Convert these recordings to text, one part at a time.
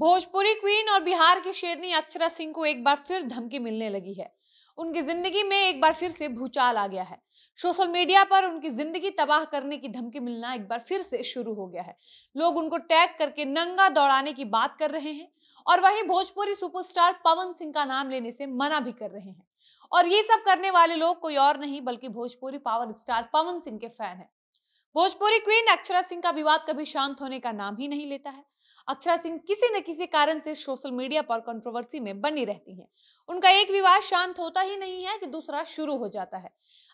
Bhojpuri queen और बिहार की शेरनी अक्षरा सिंह को एक बार फिर धमकी मिलने लगी है उनकी जिंदगी में एक बार फिर से भूचाल आ गया है सोशल मीडिया पर उनकी जिंदगी तबाह करने की धमकी मिलना एक बार फिर से शुरू हो गया है लोग उनको टैग करके नंगा दौड़ाने की बात कर रहे हैं और वहीं भोजपुरी सुपरस्टार पवन सिंह का नाम लेने से मना भी कर रहे हैं और ये सब करने वाले लोग कोई और नहीं बल्कि भोजपुरी पावर स्टार पवन सिंह के फैन है भोजपुरी क्वीन अक्षरा सिंह का विवाद कभी शांत होने का नाम ही नहीं लेता है अक्षरा सिंह किसी न किसी कारण से सोशल मीडिया पर कंट्रोवर्सी में बनी रहती हैं उनका एक विवाद शांत होता ही नहीं है कि दूसरा शुरू हो जाता है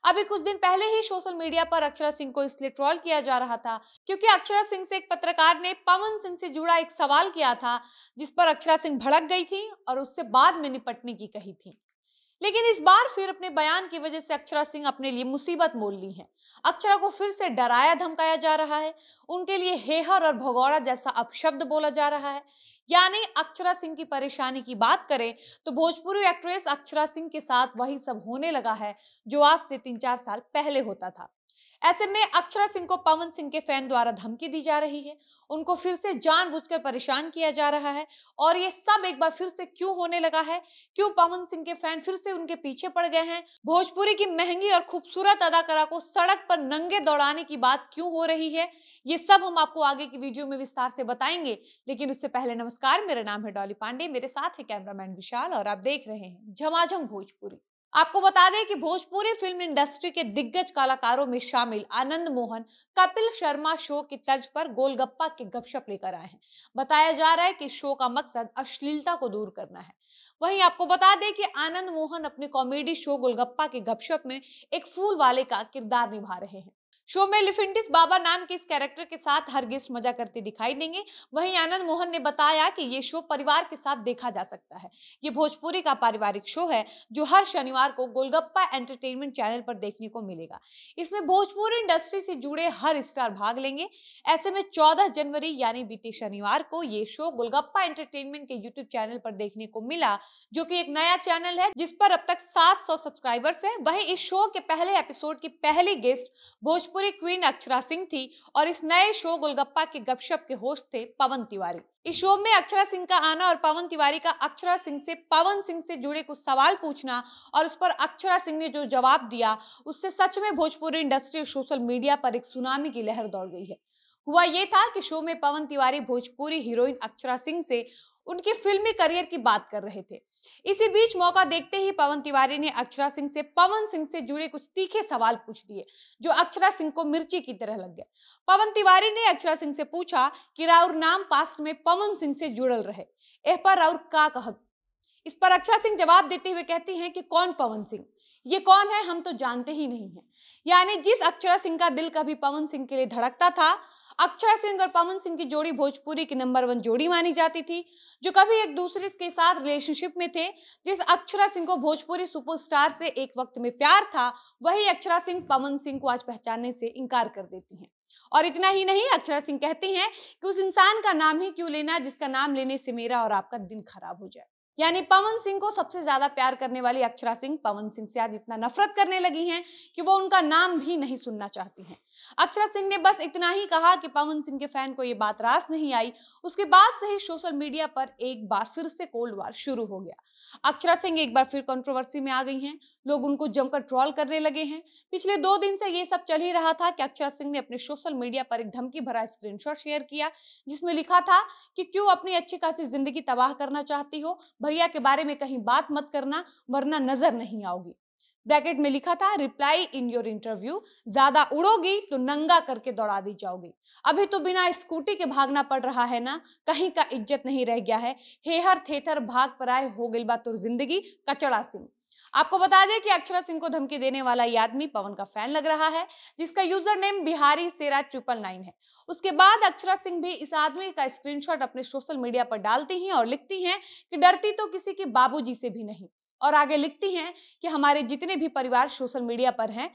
अभी कुछ दिन पहले ही सोशल मीडिया पर अक्षरा सिंह को इसलिए ट्रोल किया जा रहा था क्योंकि अक्षरा सिंह से एक पत्रकार ने पवन सिंह से जुड़ा एक सवाल किया था जिस पर अक्षरा सिंह भड़क गई थी और उससे बाद में निपटने की कही थी लेकिन इस बार फिर अपने बयान की वजह से अक्षरा सिंह अपने लिए मुसीबत मोल ली है अक्षरा को फिर से डराया धमकाया जा रहा है उनके लिए हेहर और भगौड़ा जैसा अपशब्द बोला जा रहा है यानी अक्षरा सिंह की परेशानी की बात करें तो भोजपुरी एक्ट्रेस अक्षरा सिंह के साथ वही सब होने लगा है जो आज से तीन चार साल पहले होता था ऐसे में अक्षरा सिंह को पवन सिंह के फैन द्वारा धमकी दी जा रही है उनको फिर से जानबूझकर परेशान किया जा रहा है और ये सब एक बार फिर से क्यों होने लगा है क्यों पवन सिंह के फैन फिर से उनके पीछे पड़ गए हैं भोजपुरी की महंगी और खूबसूरत अदाकारा को सड़क पर नंगे दौड़ाने की बात क्यों हो रही है ये सब हम आपको आगे की वीडियो में विस्तार से बताएंगे लेकिन उससे पहले नमस्कार मेरा नाम है डॉली पांडे मेरे साथ है कैमरामैन विशाल और आप देख रहे हैं झमाझम भोजपुरी आपको बता दें कि भोजपुरी फिल्म इंडस्ट्री के दिग्गज कलाकारों में शामिल आनंद मोहन कपिल शर्मा शो की तर्ज पर गोलगप्पा के गपशप लेकर आए हैं बताया जा रहा है कि शो का मकसद अश्लीलता को दूर करना है वहीं आपको बता दें कि आनंद मोहन अपने कॉमेडी शो गोलगप्पा के गपशप में एक फूल वाले का किरदार निभा रहे हैं शो में लिफिंटिस बाबा नाम के इस कैरेक्टर के साथ हर गेस्ट मजा करते दिखाई देंगे वहीं आनंद मोहन ने बताया कि ये शो परिवार के साथ देखा जा सकता है ये भोजपुरी का पारिवारिक शो है जो हर शनिवार को गोलगप्पा एंटरटेनमेंट चैनल पर देखने को मिलेगा इसमें भोजपुरी इंडस्ट्री से जुड़े हर स्टार भाग लेंगे ऐसे में चौदह जनवरी यानी बीते शनिवार को ये शो गोलगप्पा एंटरटेनमेंट के यूट्यूब चैनल पर देखने को मिला जो की एक नया चैनल है जिस पर अब तक सात सब्सक्राइबर्स है वही इस शो के पहले एपिसोड की पहली गेस्ट भोजपुर भोजपुरी क्वीन अक्षरा सिंह थी और इस नए शो गोलगप्पा के गपशप के होस्ट थे पवन तिवारी इस शो में अक्षरा सिंह का आना और पवन तिवारी का अक्षरा सिंह से पवन सिंह से जुड़े कुछ सवाल पूछना और उस पर अक्षरा सिंह ने जो जवाब दिया उससे सच में भोजपुरी इंडस्ट्री और सोशल मीडिया पर एक सुनामी की लहर दौड़ गई है हुआ ये था कि शो में पवन तिवारी भोजपुरी हीरोइन अक्षरा सिंह से उनके फिल्मी करियर की बात कर रहे थे इसी बीच मौका देखते ही पवन तिवारी ने अक्षरा सिंह से पवन सिंह से जुड़े कुछ तीखे सवाल पूछ दिए जो अक्षरा सिंह को मिर्ची की तरह लग गए पवन तिवारी ने अक्षरा सिंह से पूछा कि राउर नाम पास्ट में पवन सिंह से जुड़ल रहे एह पर राउर का कह इस पर अक्षरा सिंह जवाब देते हुए कहती हैं कि कौन पवन सिंह ये कौन है हम तो जानते ही नहीं हैं यानी जिस अक्षरा सिंह का दिल कभी पवन सिंह के लिए धड़कता था अक्षय सिंह और पवन सिंह की जोड़ी भोजपुरी की नंबर वन जोड़ी मानी जाती थी जो कभी एक दूसरे के साथ रिलेशनशिप में थे जिस अक्षरा सिंह को भोजपुरी सुपरस्टार से एक वक्त में प्यार था वही अक्षरा सिंह पवन सिंह को आज पहचानने से इनकार कर देती हैं और इतना ही नहीं अक्षरा सिंह कहती हैं कि उस इंसान का नाम ही क्यों लेना जिसका नाम लेने से मेरा और आपका दिन खराब हो जाए यानी पवन सिंह को सबसे ज्यादा प्यार करने वाली अक्षरा सिंह पवन सिंह से आज इतना नफरत करने लगी हैं कि वो उनका नाम भी नहीं सुनना चाहती हैं अक्षरा सिंह ने बस इतना ही कहा कि पवन सिंह के फैन को ये बात रास नहीं आई उसके बाद से ही सोशल मीडिया पर एक बार फिर से कोल्ड वार शुरू हो गया अक्षरा सिंह एक बार फिर कंट्रोवर्सी में आ गई हैं लोग उनको जमकर ट्रॉल करने लगे हैं पिछले दो दिन से ये सब चल ही रहा था कि अक्षरा सिंह ने अपने सोशल मीडिया पर एक धमकी भरा स्क्रीनशॉट शेयर किया जिसमें लिखा था कि क्यों अपनी अच्छी खासी जिंदगी तबाह करना चाहती हो भैया के बारे में कहीं बात मत करना वरना नजर नहीं आओगी ब्रैकेट में लिखा था रिप्लाई इन योर इंटरव्यू ज्यादा उड़ोगी तो नंगा करके दौड़ा दी जाओगी अभी तो बिना स्कूटी के भागना पड़ रहा है ना कहीं का इज्जत नहीं रह गया है हेहर थेथर भाग आए हो गई बा तुर जिंदगी कचड़ा सिंह आपको बता दें कि अक्षरा सिंह को धमकी देने वाला ये आदमी पवन का फैन लग रहा है जिसका यूजर नेम बिहारी सेरा ट्रिपल नाइन है उसके बाद अक्षरा सिंह भी इस आदमी का स्क्रीनशॉट अपने सोशल मीडिया पर डालती हैं और लिखती हैं कि डरती तो किसी के बाबूजी से भी नहीं और आगे लिखती हैं कि हमारे जितने भी परिवार सोशल मीडिया पर हैं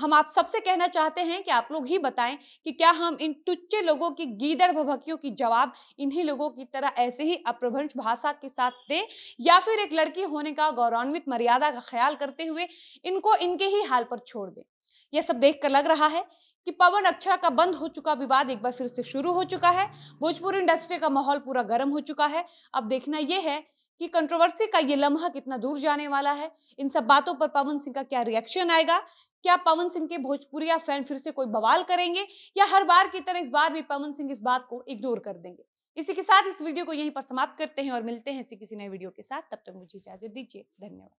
हम आप सबसे कहना चाहते हैं कि आप लोग ही बताएं कि क्या हम इन टुच्चे लोगों की गीदड़ भभकियों की जवाब इन्हीं लोगों की तरह ऐसे ही अप्रभंश भाषा के साथ दें या फिर एक लड़की होने का गौरवान्वित मर्यादा का ख्याल करते हुए इनको इनके ही हाल पर छोड़ दें यह सब देख लग रहा है कि पवन अक्षरा का बंद हो चुका विवाद एक बार फिर से शुरू हो चुका है भोजपुर इंडस्ट्री का माहौल पूरा गर्म हो चुका है अब देखना यह है कि कंट्रोवर्सी का ये लम्हा कितना दूर जाने वाला है इन सब बातों पर पवन सिंह का क्या रिएक्शन आएगा क्या पवन सिंह के भोजपुरी या फैन फिर से कोई बवाल करेंगे या हर बार की तरह इस बार भी पवन सिंह इस बात को इग्नोर कर देंगे इसी के साथ इस वीडियो को यहीं पर समाप्त करते हैं और मिलते हैं ऐसी किसी नए वीडियो के साथ तब तक मुझे इजाजत दीजिए धन्यवाद